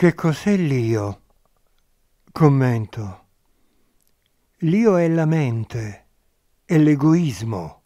Che cos'è l'io? Commento. L'io è la mente, è l'egoismo.